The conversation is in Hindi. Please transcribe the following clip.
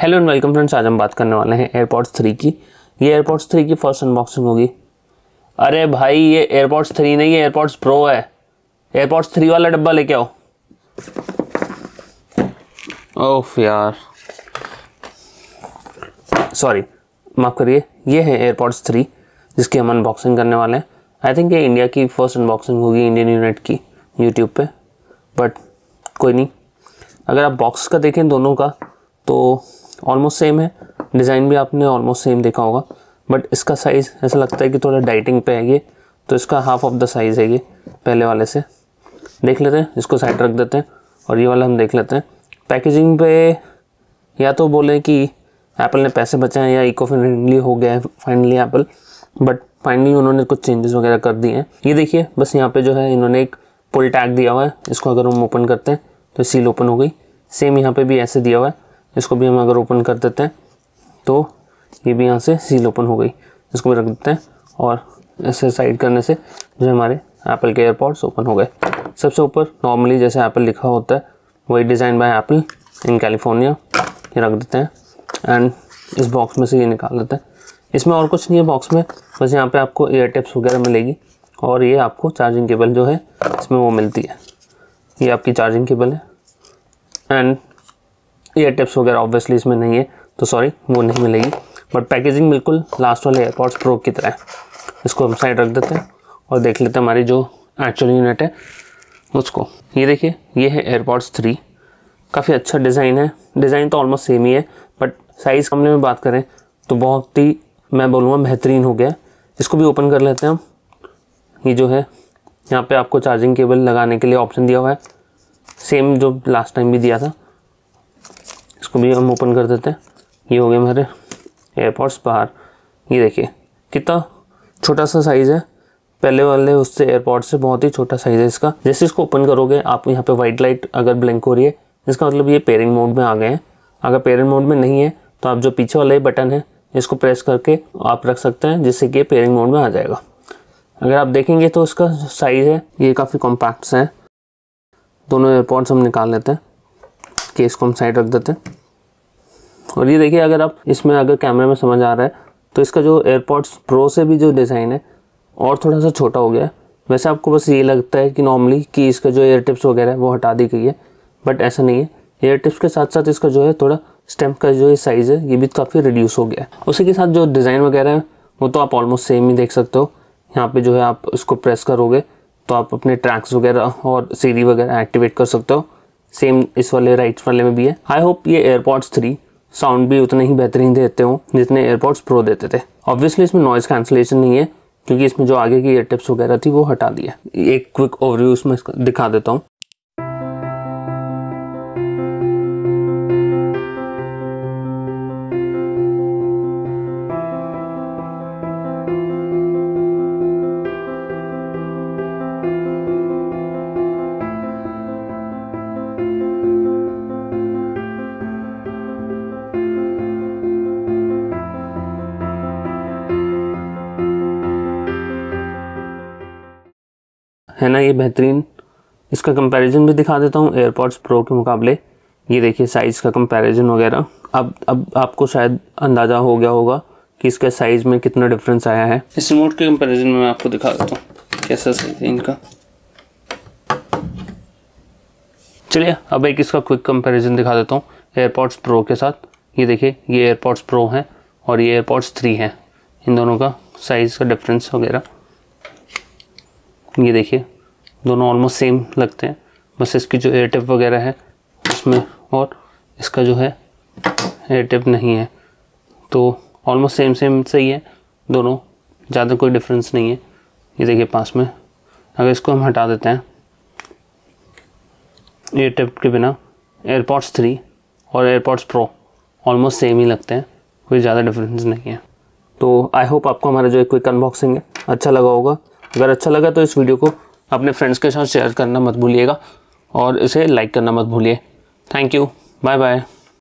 हेलो एंड वेलकम फ्रेंड्स आज हम बात करने वाले हैं एयरपोर्ट्स थ्री की ये एयरपोर्ट्स थ्री की फर्स्ट अनबॉक्सिंग होगी अरे भाई ये एयरपोर्ट्स थ्री नहीं है एयरपोर्ट्स प्रो है एयरपोर्ट्स थ्री वाला डब्बा लेके आओ ओफ यार सॉरी माफ़ करिए ये है एयरपोर्ट्स थ्री जिसकी हम अनबॉक्सिंग करने वाले हैं आई थिंक ये इंडिया की फर्स्ट अनबॉक्सिंग होगी इंडियन यूनिट की यूट्यूब पे बट कोई नहीं अगर आप बॉक्स का देखें दोनों का तो ऑलमोस्ट सेम है डिज़ाइन भी आपने ऑलमोस्ट सेम देखा होगा बट इसका साइज़ ऐसा लगता है कि थोड़ा डाइटिंग पे है ये तो इसका हाफ ऑफ द साइज़ है ये पहले वाले से देख लेते हैं इसको साइड रख देते हैं और ये वाला हम देख लेते हैं पैकेजिंग पे या तो बोलें कि एप्पल ने पैसे बचाए या इको फ्रेंडली हो गया है फाइनली एप्पल बट फाइनली उन्होंने कुछ चेंजेस वगैरह कर दिए हैं ये देखिए बस यहाँ पे जो है इन्होंने एक पुल टैग दिया हुआ है इसको अगर हम ओपन करते हैं तो सील ओपन हो गई सेम यहाँ पे भी ऐसे दिया हुआ है इसको भी हम अगर ओपन कर देते हैं तो ये भी यहाँ से सील ओपन हो गई इसको भी रख देते हैं और इसे साइड करने से जो हमारे एप्पल के एयरपॉड्स ओपन हो गए सबसे ऊपर नॉर्मली जैसे एप्पल लिखा होता है वही design by Apple in California ये रख देते हैं एंड इस बॉक्स में से ये निकाल देते हैं इसमें और कुछ नहीं है बॉक्स में बस यहाँ पे आपको एयर टिप्स वगैरह मिलेगी और ये आपको चार्जिंग केबल जो है इसमें वो मिलती है ये आपकी चार्जिंग केबल है एंड एयर टिप्स वगैरह ऑब्वियसली इसमें नहीं है तो सॉरी वो नहीं मिलेगी बट पैकेजिंग बिल्कुल लास्ट वाले एयरपॉड्स प्रो की तरह है इसको हम साइड रख देते हैं और देख लेते हैं हमारी जो एक्चुअल यूनिट है उसको ये देखिए ये है एयरपॉड्स थ्री काफ़ी अच्छा डिज़ाइन है डिज़ाइन तो ऑलमोस्ट सेम ही है बट साइज़ कमरे में बात करें तो बहुत ही मैं बोलूँगा बेहतरीन हो गया इसको भी ओपन कर लेते हैं हम ये जो है यहाँ पे आपको चार्जिंग केबल लगाने के लिए ऑप्शन दिया हुआ है सेम जो लास्ट टाइम भी दिया था इसको भी हम ओपन कर देते हैं ये हो गए हमारे एयरपोर्ट्स बाहर ये देखिए कितना छोटा सा साइज़ है पहले वाले उससे एयरपोर्ट से बहुत ही छोटा साइज़ है इसका जैसे इसको ओपन करोगे आपको यहाँ पे वाइट लाइट अगर ब्लिंक हो रही है इसका मतलब ये पेरिंग मोड में आ गए हैं अगर पेरिंग मोड में नहीं है तो आप जो पीछे वाला बटन है इसको प्रेस करके आप रख सकते हैं जिससे कि पेयरिंग मोड में आ जाएगा अगर आप देखेंगे तो इसका साइज़ है ये काफ़ी कॉम्पैक्ट्स हैं दोनों एयरपोर्ट्स हम निकाल लेते हैं केस को हम साइड रख देते हैं और ये देखिए अगर आप इसमें अगर कैमरे में समझ आ रहा है तो इसका जो एयरपॉड्स प्रो से भी जो डिज़ाइन है और थोड़ा सा छोटा हो गया है वैसे आपको बस ये लगता है कि नॉर्मली कि इसका जो एयर टिप्स वगैरह है वो हटा दी गई है बट ऐसा नहीं है एयर टिप्स के साथ साथ इसका जो है थोड़ा स्टैम्प का जो साइज़ है ये भी काफ़ी रिड्यूस हो गया है उसी के साथ जो डिज़ाइन वगैरह है वो तो आप ऑलमोस्ट सेम ही देख सकते हो यहाँ पे जो है आप इसको प्रेस करोगे तो आप अपने ट्रैक्स वगैरह और सीरी वगैरह एक्टिवेट कर सकते हो सेम इस वाले राइट वाले में भी है आई होप ये एयरपॉड्स थ्री साउंड भी उतने ही बेहतरीन देते हो जितने एयरपॉड्स प्रो देते थे ऑब्वियसली इसमें नॉइज़ कैंसिलेशन नहीं है क्योंकि इसमें जो आगे की एयर टिप्स वगैरह थी वो हटा दिया एक क्विक ओवरव्यू इसमें दिखा देता हूँ है ना ये बेहतरीन इसका कंपैरिजन भी दिखा देता हूँ एयरपॉड्स प्रो के मुकाबले ये देखिए साइज़ का कंपैरिजन वगैरह अब अब आपको शायद अंदाज़ा हो गया होगा कि इसका साइज़ में कितना डिफरेंस आया है इस रिमोट के कंपैरिजन में मैं आपको दिखा देता हूँ कैसा साइज है इनका चलिए अब एक इसका क्विक कंपेरिजन दिखा देता हूँ एयरपॉड्स प्रो के साथ ये देखिए ये एयरपॉड्स प्रो हैं और ये एयरपॉड्स थ्री हैं इन दोनों का साइज़ का डिफरेंस वगैरह ये देखिए दोनों ऑलमोस्ट सेम लगते हैं बस इसकी जो एयर टिप वगैरह है उसमें और इसका जो है एयर टिप नहीं है तो ऑलमोस्ट सेम सेम सही है दोनों ज़्यादा कोई डिफरेंस नहीं है ये देखिए पास में अगर इसको हम हटा देते हैं एयर टिप के बिना एयरपॉड्स थ्री और एयरपॉड्स प्रो ऑलमोस्ट सेम ही लगते हैं कोई ज़्यादा डिफरेंस नहीं है तो आई होप आपको हमारा जो एक क्विक अनबॉक्सिंग है अच्छा लगा होगा अगर अच्छा लगा तो इस वीडियो को अपने फ्रेंड्स के साथ शेयर करना मत भूलिएगा और इसे लाइक करना मत भूलिए थैंक यू बाय बाय